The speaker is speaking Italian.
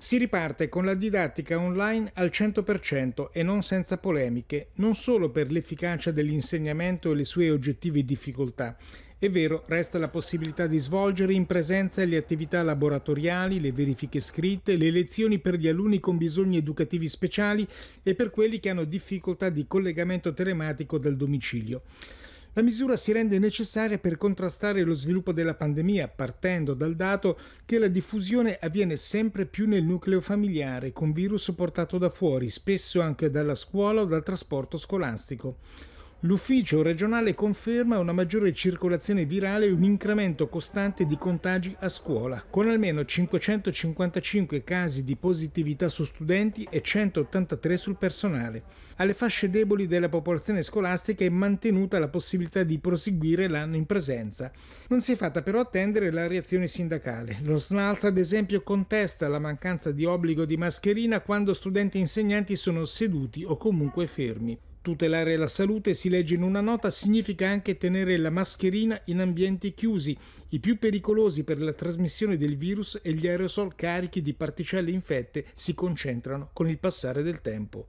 Si riparte con la didattica online al 100% e non senza polemiche, non solo per l'efficacia dell'insegnamento e le sue oggettive difficoltà. È vero, resta la possibilità di svolgere in presenza le attività laboratoriali, le verifiche scritte, le lezioni per gli alunni con bisogni educativi speciali e per quelli che hanno difficoltà di collegamento telematico dal domicilio. La misura si rende necessaria per contrastare lo sviluppo della pandemia, partendo dal dato che la diffusione avviene sempre più nel nucleo familiare, con virus portato da fuori, spesso anche dalla scuola o dal trasporto scolastico. L'ufficio regionale conferma una maggiore circolazione virale e un incremento costante di contagi a scuola, con almeno 555 casi di positività su studenti e 183 sul personale. Alle fasce deboli della popolazione scolastica è mantenuta la possibilità di proseguire l'anno in presenza. Non si è fatta però attendere la reazione sindacale. Lo SNALS ad esempio contesta la mancanza di obbligo di mascherina quando studenti e insegnanti sono seduti o comunque fermi. Tutelare la salute, si legge in una nota, significa anche tenere la mascherina in ambienti chiusi, i più pericolosi per la trasmissione del virus e gli aerosol carichi di particelle infette si concentrano con il passare del tempo.